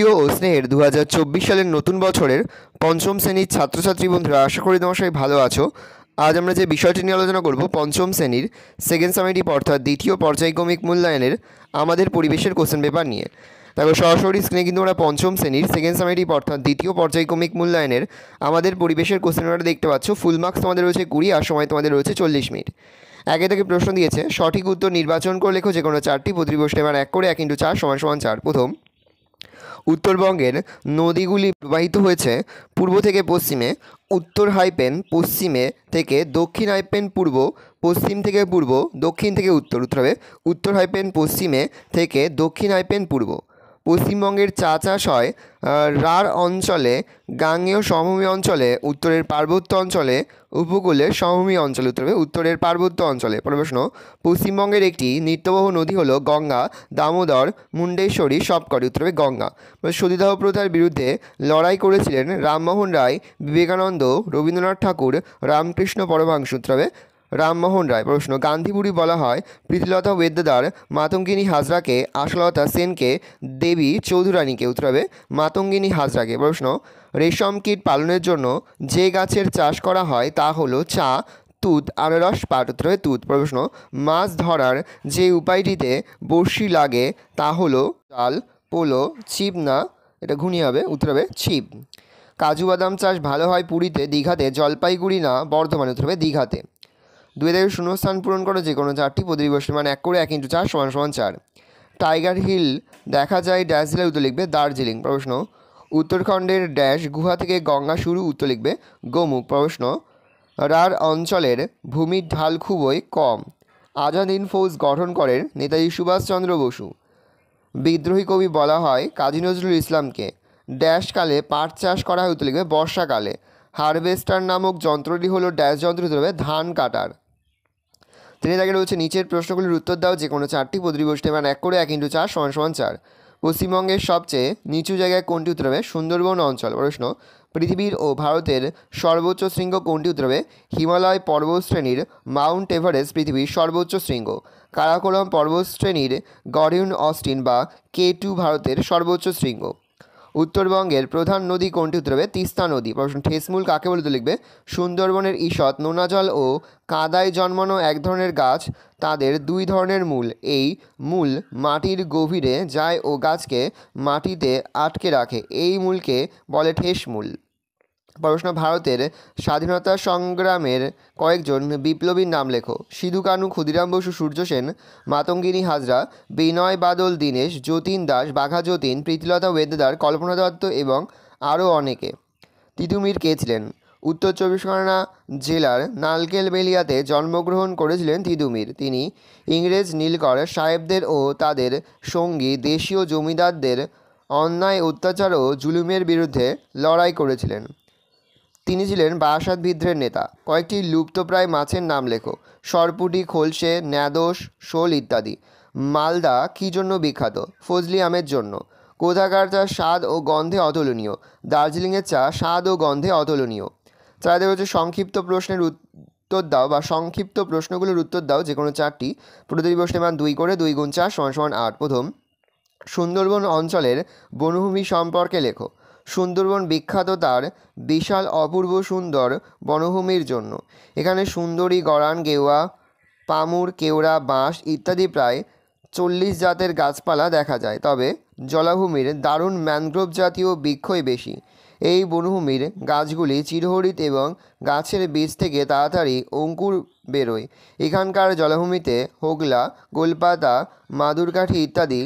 প্রিয় ও স্নেহের দু সালের নতুন বছরের পঞ্চম শ্রেণীর ছাত্রছাত্রী বন্ধুরা আশা করি তোমার সবাই ভালো আছো আজ আমরা যে বিষয়টি নিয়ে আলোচনা করব পঞ্চম শ্রেণীর সেকেন্ড সামিটি অর্থাৎ দ্বিতীয় পর্যায়ক্রমিক মূল্যায়নের আমাদের পরিবেশের কোশ্চেন পেপার নিয়ে তারপর সরাসরি স্ক্রিনে কিন্তু আমরা পঞ্চম শ্রেণীর সেকেন্ড সামিটি অর্থাৎ দ্বিতীয় পর্যায়ক্রমিক মূল্যায়নের আমাদের পরিবেশের কোশ্চেন পেপার দেখতে পাচ্ছ ফুল মার্কস তোমাদের রয়েছে কুড়ি আর সময় তোমাদের রয়েছে চল্লিশ মিনিট একে থেকে প্রশ্ন দিয়েছে সঠিক উত্তর নির্বাচন করে লেখো যে কোনো চারটি প্রতিপোষ এবার এক করে এক ইন্টু চার সমান সমান চার প্রথম উত্তরবঙ্গের নদীগুলি প্রবাহিত হয়েছে পূর্ব থেকে পশ্চিমে উত্তর হাইপেন পশ্চিমে থেকে দক্ষিণ হাইপেন পূর্ব পশ্চিম থেকে পূর্ব দক্ষিণ থেকে উত্তর উত্তর উত্তর হাইপেন পশ্চিমে থেকে দক্ষিণ হাইপেন পূর্ব পশ্চিমবঙ্গের চা চাষ হয় রাঢ় অঞ্চলে গাঙ্গেয় সমভূমি অঞ্চলে উত্তরের পার্বত্য অঞ্চলে উপকূলে সমভূমি অঞ্চলে উত্তরে উত্তরের পার্বত্য অঞ্চলে প্রশ্ন পশ্চিমবঙ্গের একটি নিত্যবহ নদী হলো গঙ্গা দামোদর মুন্ডেশ্বরী সবকটি উত্তরে গঙ্গা সতীদাহ প্রথার বিরুদ্ধে লড়াই করেছিলেন রামমোহন রায় বিবেকানন্দ রবীন্দ্রনাথ ঠাকুর রামকৃষ্ণ পরমাংশ উত্তরে রামমোহন রায় প্রশ্ন গান্ধীবুড়ি বলা হয় প্রীতিলতা ওয়েদ্দাদার মাতঙ্গিনী হাজরাকে আশালতা সেনকে দেবী চৌধুরানীকে উত্তর হবে মাতঙ্গিনী হাজরাকে প্রশ্ন রেশম কীট পালনের জন্য যে গাছের চাষ করা হয় তা হলো চা তুত আনারস পাটত্রয় তুত প্রশ্ন মাছ ধরার যে উপায়টিতে বর্ষি লাগে তা হলো জাল পোলো ছিপ না এটা ঘুনিয়ে হবে উত্তর হবে ছিপ কাজু বাদাম চাষ ভালো হয় পুরীতে দীঘাতে জলপাইগুড়ি না বর্ধমানে উত্তর হবে দীঘাতে দুই থেকে শূন্যস্থান পূরণ করে যে কোনো চারটি প্রতিবর্ষের মানে এক করে এক ইন্টু চার সমান সমান চার টাইগার হিল দেখা যায় ড্যাশ জেলায় উত্তর লিখবে দার্জিলিং প্রশ্ন উত্তরখণ্ডের ড্যাশ গুহা থেকে গঙ্গা শুরু উত্তর লিখবে গোমুখ প্রশ্ন রার অঞ্চলের ভূমির ঢাল খুবই কম আজাদ ইন ফৌজ গঠন করেন নেতাজি সুভাষচন্দ্র বসু বিদ্রোহী কবি বলা হয় কাজী নজরুল ইসলামকে ড্যাশকালে পাট চাষ করা হয় উত্তর লিখবে বর্ষাকালে হারভেস্টার নামক যন্ত্রটি হলো ড্যাশ যন্ত্র হিসেবে ধান কাটার তিনি তাকে রয়েছে নিচের প্রশ্নগুলির উত্তর দাও যে কোনো চারটি প্রতিটি গোষ্ঠী মান এক করে এক ইন্টু চার সমান সমান চার পশ্চিমবঙ্গের সবচেয়ে নিচু জায়গায় কোনটি উত্তর হবে সুন্দরবন অঞ্চল প্রশ্ন পৃথিবীর ও ভারতের সর্বোচ্চ শৃঙ্গ কোনটি উত্তর হবে হিমালয় পর্বতশ্রেণীর মাউন্ট এভারেস্ট পৃথিবীর সর্বোচ্চ শৃঙ্গ কারাকোলাম পর্বতশ্রেণীর গরিউন অস্টিন বা কে টু ভারতের সর্বোচ্চ শৃঙ্গ উত্তরবঙ্গের প্রধান নদী কোনটি উত্তর হবে তিস্তা নদী প্রশ্ন ঠেসমূল কাকে বলতে লিখবে সুন্দরবনের ঈষৎ নোনাজল ও কাদায় জন্মানো এক ধরনের গাছ তাদের দুই ধরনের মূল এই মূল মাটির গভীরে যায় ও গাছকে মাটিতে আটকে রাখে এই মূলকে বলে ঠেসমূল প্রশ্ন ভারতের স্বাধীনতা সংগ্রামের কয়েকজন বিপ্লবীর নাম লেখো সিধু কানু ক্ষুদিরাম বসু সূর্য সেন মাতঙ্গিনী হাজরা বিনয় বাদল দীনেশ যতীন দাস বাঘা যতীন প্রীতিলতা ওয়েদার কল্পনা দত্ত এবং আরও অনেকে তিতুমির কে ছিলেন উত্তর চব্বিশ পরগনা জেলার বেলিয়াতে জন্মগ্রহণ করেছিলেন তিদুমির তিনি ইংরেজ নীলকর সাহেবদের ও তাদের সঙ্গী দেশীয় জমিদারদের অন্যায় অত্যাচার ও জুলুমের বিরুদ্ধে লড়াই করেছিলেন তিনি ছিলেন বারাসাত বিদ্রের নেতা কয়েকটি লুপ্তপ্রায় মাছের নাম লেখো সরপুটি খোলসে ন্যাদোষ শোল ইত্যাদি মালদা কী জন্য বিখ্যাত ফজলি আমের জন্য কোথাকার চা স্বাদ ও গন্ধে অতুলনীয় দার্জিলিংয়ের চা স্বাদ ও গন্ধে অতুলনীয় চাঁদের হচ্ছে সংক্ষিপ্ত প্রশ্নের উত্তর দাও বা সংক্ষিপ্ত প্রশ্নগুলোর উত্তর দাও যে কোনো চারটি প্রতিটি প্রশ্নের মান দুই করে দুই গুণ চার সমান সমান আট প্রথম সুন্দরবন অঞ্চলের বনভূমি সম্পর্কে লেখো সুন্দরবন বিখ্যাত তার বিশাল অপূর্ব সুন্দর বনভূমির জন্য এখানে সুন্দরী গড়ান গেওয়া পামুর কেওড়া বাঁশ ইত্যাদি প্রায় চল্লিশ জাতের গাছপালা দেখা যায় তবে জলাভূমির দারুণ ম্যানগ্রোভ জাতীয় বৃক্ষই বেশি এই বনভূমির গাছগুলি চিরহরিত এবং গাছের বীজ থেকে তাড়াতাড়ি অঙ্কুর বেরোয় এখানকার জলাভূমিতে হোগলা গোলপাতা মাদুরকাঠি ইত্যাদি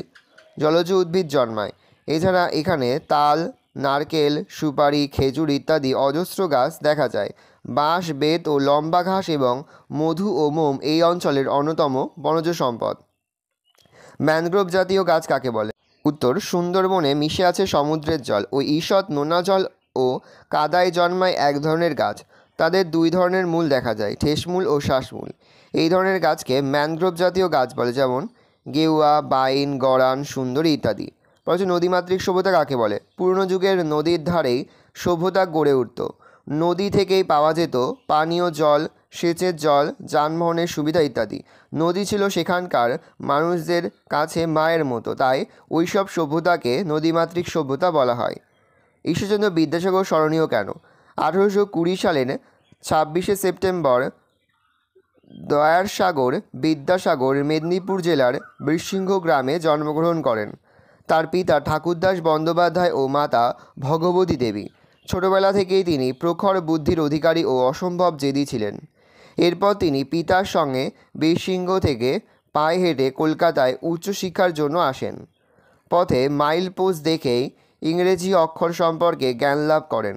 জলজ উদ্ভিদ জন্মায় এছাড়া এখানে তাল নারকেল সুপারি খেজুর ইত্যাদি অজস্র গাছ দেখা যায় বাঁশ বেত ও লম্বা ঘাস এবং মধু ও মোম এই অঞ্চলের অন্যতম বনজ সম্পদ ম্যানগ্রোভ জাতীয় গাছ কাকে বলে উত্তর সুন্দরবনে মিশে আছে সমুদ্রের জল ও ঈষৎ নোনা জল ও কাদায় জন্মায় এক ধরনের গাছ তাদের দুই ধরনের মূল দেখা যায় ঠেসমূল ও শ্বাসমূল এই ধরনের গাছকে ম্যানগ্রোভ জাতীয় গাছ বলে যেমন গেউয়া বাইন গড়ান সুন্দরী ইত্যাদি বা নদীমাতৃক সভ্যতা কাকে বলে পুরনো যুগের নদীর ধারেই সভ্যতা গড়ে উঠত নদী থেকেই পাওয়া যেত পানীয় জল সেচের জল যানবাহনের সুবিধা ইত্যাদি নদী ছিল সেখানকার মানুষদের কাছে মায়ের মতো তাই ওইসব সভ্যতাকে নদীমাতৃক সভ্যতা বলা হয় ঈশ্বরচন্দ্র বিদ্যাসাগর স্মরণীয় কেন আঠেরোশো কুড়ি সালের ছাব্বিশে সেপ্টেম্বর দয়ার সাগর বিদ্যাসাগর মেদিনীপুর জেলার বৃশৃঙ্গ গ্রামে জন্মগ্রহণ করেন তার পিতা ঠাকুরদাস বন্দ্যোপাধ্যায় ও মাতা ভগবতী দেবী ছোটবেলা থেকেই তিনি প্রখর বুদ্ধির অধিকারী ও অসম্ভব জেদি ছিলেন এরপর তিনি পিতার সঙ্গে বীরসিংহ থেকে পায়ে হেঁটে কলকাতায় উচ্চশিক্ষার জন্য আসেন পথে মাইল পোস্ট দেখেই ইংরেজি অক্ষর সম্পর্কে জ্ঞান লাভ করেন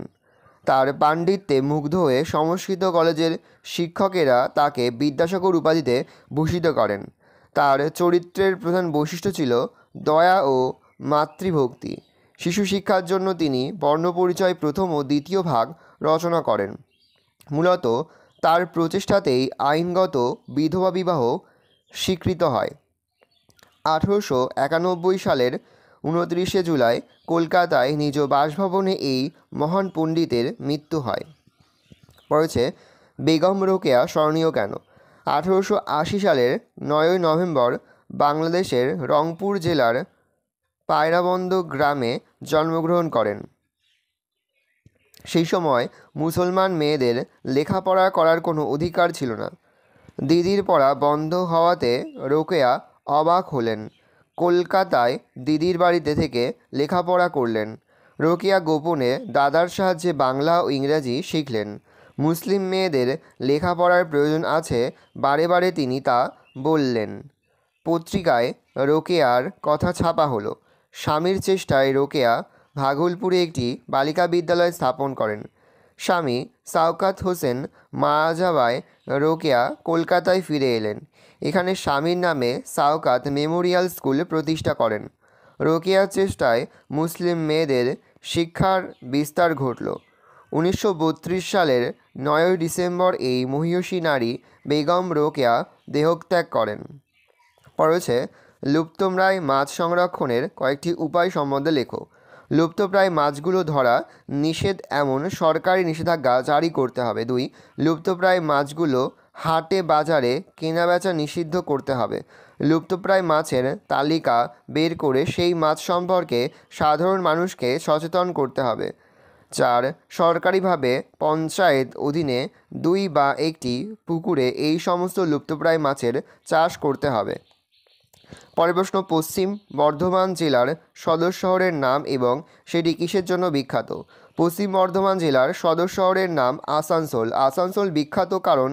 তার পাণ্ডিত্যে মুগ্ধ হয়ে সংস্কৃত কলেজের শিক্ষকেরা তাকে বিদ্যাসাগর উপাধিতে ভূষিত করেন তার চরিত্রের প্রধান বৈশিষ্ট্য ছিল দয়া ও মাতৃভক্তি শিশু শিক্ষার জন্য তিনি বর্ণপরিচয় প্রথম ও দ্বিতীয় ভাগ রচনা করেন মূলত তার প্রচেষ্টাতেই আইনগত বিধবা বিবাহ স্বীকৃত হয় আঠেরোশো একানব্বই সালের উনত্রিশে জুলাই কলকাতায় নিজ বাসভবনে এই মহান পণ্ডিতের মৃত্যু হয় পড়েছে বেগম রোকেয়া স্মরণীয় কেন আঠেরোশো আশি সালের নয়ই নভেম্বর বাংলাদেশের রংপুর জেলার পায়রাবন্দ গ্রামে জন্মগ্রহণ করেন সেই সময় মুসলমান মেয়েদের লেখাপড়া করার কোনো অধিকার ছিল না দিদির পড়া বন্ধ হওয়াতে রোকেয়া অবাক হলেন কলকাতায় দিদির বাড়িতে থেকে লেখাপড়া করলেন রোকেয়া গোপনে দাদার সাহায্যে বাংলা ও ইংরাজি শিখলেন মুসলিম মেয়েদের লেখাপড়ার প্রয়োজন আছে বারে বারে তিনি তা বললেন পত্রিকায় রোকেয়ার কথা ছাপা হলো স্বামীর চেষ্টায় রোকেয়া ভাগলপুরে একটি বালিকা বিদ্যালয় স্থাপন করেন স্বামী সাউকাত হোসেন যাওয়ায় রোকেয়া কলকাতায় ফিরে এলেন এখানে স্বামীর নামে সাউকাত মেমোরিয়াল স্কুল প্রতিষ্ঠা করেন রোকেয়ার চেষ্টায় মুসলিম মেয়েদের শিক্ষার বিস্তার ঘটল উনিশশো সালের নয়ই ডিসেম্বর এই মহিষী নারী বেগম রোকেয়া দেহত্যাগ করেন পড়েছে লুপ্তপ্রায় মাছ সংরক্ষণের কয়েকটি উপায় সম্বন্ধে লেখো লুপ্তপ্রায় মাছগুলো ধরা নিষেধ এমন সরকারি নিষেধাজ্ঞা জারি করতে হবে দুই লুপ্তপ্রায় মাছগুলো হাটে বাজারে কেনাবেচা নিষিদ্ধ করতে হবে লুপ্তপ্রায় মাছের তালিকা বের করে সেই মাছ সম্পর্কে সাধারণ মানুষকে সচেতন করতে হবে চার সরকারিভাবে পঞ্চায়েত অধীনে দুই বা একটি পুকুরে এই সমস্ত লুপ্তপ্রায় মাছের চাষ করতে হবে পরের প্রশ্ন পশ্চিম বর্ধমান জেলার সদর শহরের নাম এবং সেটি কিসের জন্য বিখ্যাত পশ্চিম বর্ধমান জেলার সদর শহরের নাম আসানসোল আসানসোল বিখ্যাত কারণ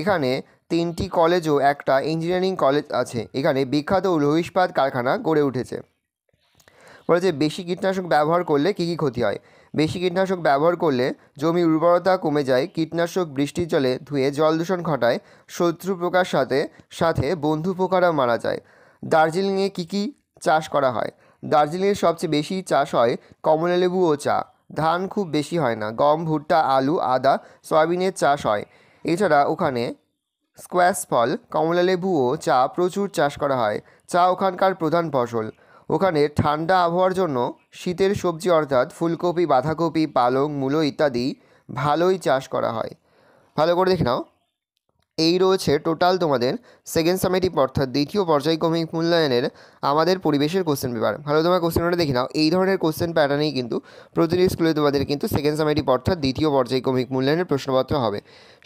এখানে তিনটি কলেজ ও একটা ইঞ্জিনিয়ারিং কলেজ আছে এখানে বিখ্যাত লৌহ কারখানা গড়ে উঠেছে বলেছে বেশি কীটনাশক ব্যবহার করলে কী কী ক্ষতি হয় বেশি কীটনাশক ব্যবহার করলে জমির উর্বরতা কমে যায় কীটনাশক বৃষ্টির জলে ধুয়ে জল দূষণ ঘটায় শত্রু পোকার সাথে সাথে বন্ধু পোকারা মারা যায় দার্জিলিংয়ে কী কী চাষ করা হয় দার্জিলিংয়ে সবচেয়ে বেশি চাষ হয় কমলালেবু ও চা ধান খুব বেশি হয় না গম ভুট্টা আলু আদা সয়াবিনের চাষ হয় এছাড়া ওখানে স্কোয়াশ ফল কমলালেবু ও চা প্রচুর চাষ করা হয় চা ওখানকার প্রধান ফসল ওখানে ঠান্ডা আবহাওয়ার জন্য শীতের সবজি অর্থাৎ ফুলকপি বাঁধাকপি পালং মূলো ইত্যাদি ভালোই চাষ করা হয় ভালো করে দেখে নাও এই রয়েছে টোটাল তোমাদের সেকেন্ড সামেটিভ অর্থাৎ দ্বিতীয় পর্যায়ক্রমিক মূল্যায়নের আমাদের পরিবেশের কোশ্চেন পেপার ভালো তোমার কোশ্চেনটা দেখে নাও এই ধরনের কোশ্চেন প্যাটার্নেই কিন্তু প্রতিটি স্কুলে তোমাদের কিন্তু সেকেন্ড সামেটিভ অর্থাৎ দ্বিতীয় পর্যায়ক্রমিক মূল্যায়নের প্রশ্নপত্র হবে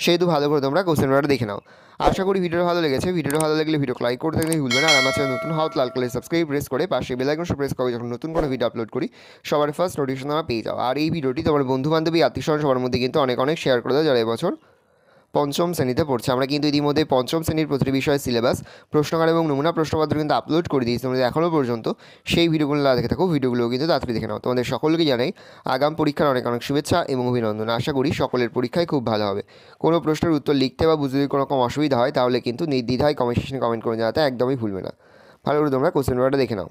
সেহেতু ভালো করে তোমরা কোশ্চেন পেপারটা দেখে নাও আশা করি ভিডিওটা ভালো লেগেছে ভিডিওটা ভালো লাগলে ভিডিও লাইক করতে থাকলে ভুলবে না আর আমার চ্যানেল নতুন হাউত লাল কালে সাবস্ক্রাইব প্রেস করে পাশে বেলাইকন সব প্রেস করে যখন নতুন কোনো ভিডিও আপলোড করি সবার ফার্স্ট নোটিফিকেশন আমরা পেয়ে যাও আর এই ভিডিওটি তোমার বন্ধু বান্ধবী আত্মীয় সবার মধ্যে কিন্তু অনেক অনেক শেয়ার করে দাও যারা এবছর পঞ্চম শ্রেণীতে পড়ছে আমরা কিন্তু ইতিমধ্যে পঞ্চম শ্রেণীর প্রতিটি বিষয়ে সিলেবাস প্রশ্নকার এবং নমুনা প্রশ্নপত্র কিন্তু আপলোড করে দিয়েছি তোমাদের এখনও পর্যন্ত সেই ভিডিওগুলো না দেখে থাকো ভিডিওগুলো কিন্তু তাড়াতাড়ি দেখে নাও তোমাদের সকলকে জানাই আগাম পরীক্ষার অনেক অনেক শুভেচ্ছা এবং অভিনন্দন আশা করি সকলের পরীক্ষায় খুব ভালো হবে কোনো প্রশ্নের উত্তর লিখতে বা বুঝতে কোনো রকম অসুবিধা হয় তাহলে কিন্তু নির্দ্বিধায় কমেন্ট সেকশনে কমেন্ট করে জানাতে একদমই ভুলবে না ভালো করে তোমরা কোশ্চেন পেপারটা দেখে নাও